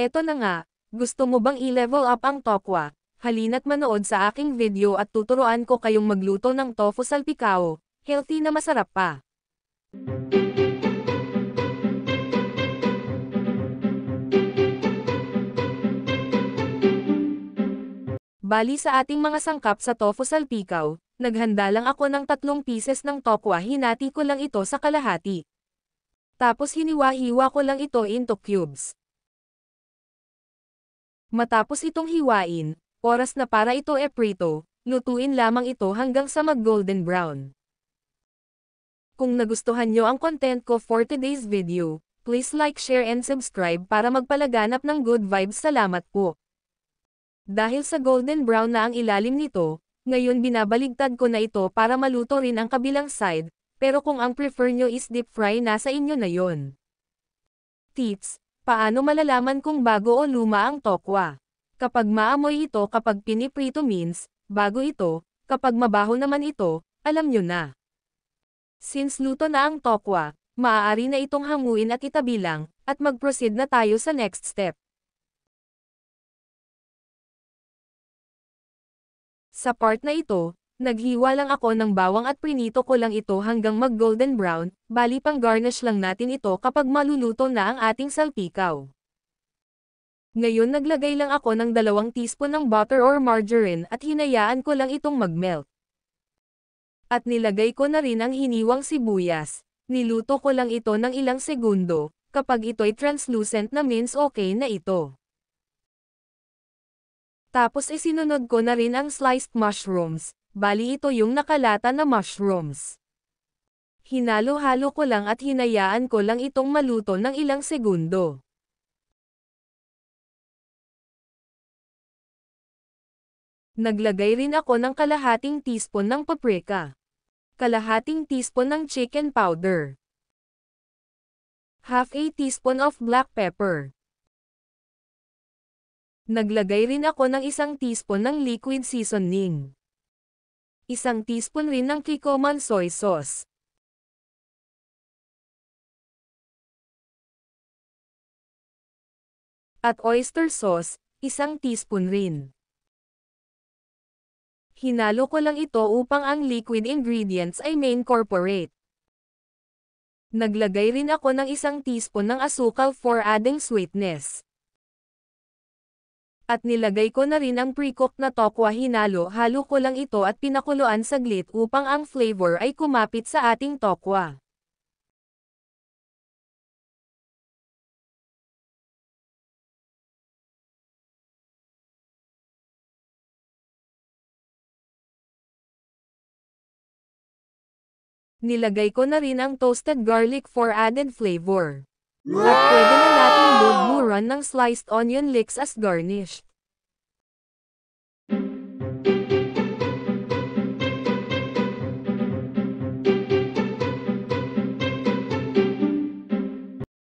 Eto na nga, gusto mo bang i-level up ang tokwa? Halina't manood sa aking video at tuturuan ko kayong magluto ng tofu salpicao, healthy na masarap pa. Bali sa ating mga sangkap sa tofu salpicao, naghanda lang ako ng tatlong pieces ng tokwa hinati ko lang ito sa kalahati. Tapos hiniwa-hiwa ko lang ito into cubes. Matapos itong hiwain, oras na para ito eprito, lutuin lamang ito hanggang sa mag-golden brown. Kung nagustuhan nyo ang content ko for today's video, please like share and subscribe para magpalaganap ng good vibes salamat po. Dahil sa golden brown na ang ilalim nito, ngayon binabaligtad ko na ito para maluto rin ang kabilang side, pero kung ang prefer nyo is deep fry nasa inyo na yon. Tips, Paano malalaman kung bago o luma ang tokwa? Kapag maamoy ito kapag piniprito means, bago ito, kapag mabaho naman ito, alam nyo na. Since luto na ang tokwa, maaari na itong hanguin at itabilang, at mag-proceed na tayo sa next step. Sa part na ito, Naghiwa lang ako ng bawang at prinito ko lang ito hanggang mag golden brown, bali pang garnish lang natin ito kapag maluluto na ang ating salpikaw. Ngayon naglagay lang ako ng dalawang teaspoon ng butter or margarine at hinayaan ko lang itong magmelt. At nilagay ko na rin ang hiniwang sibuyas. Niluto ko lang ito ng ilang segundo, kapag ito'y translucent na means okay na ito. Tapos isinunod ko na rin ang sliced mushrooms, bali ito yung nakalata na mushrooms. Hinalo-halo ko lang at hinayaan ko lang itong maluto ng ilang segundo. Naglagay rin ako ng kalahating teaspoon ng paprika. Kalahating teaspoon ng chicken powder. Half a teaspoon of black pepper. Naglagay rin ako ng isang teaspoon ng liquid seasoning. Isang teaspoon rin ng kikoman soy sauce. At oyster sauce, isang teaspoon rin. Hinalo ko lang ito upang ang liquid ingredients ay main corporate. Naglagay rin ako ng isang teaspoon ng asukal for adding sweetness at nilagay ko na rin ang pre cooked na tokwa hinalo halo ko lang ito at pinakuluan saglit upang ang flavor ay kumapit sa ating tokwa. Nilagay ko na rin ang toasted garlic for added flavor. At pwede na pagmumura ng sliced onion leeks as garnish.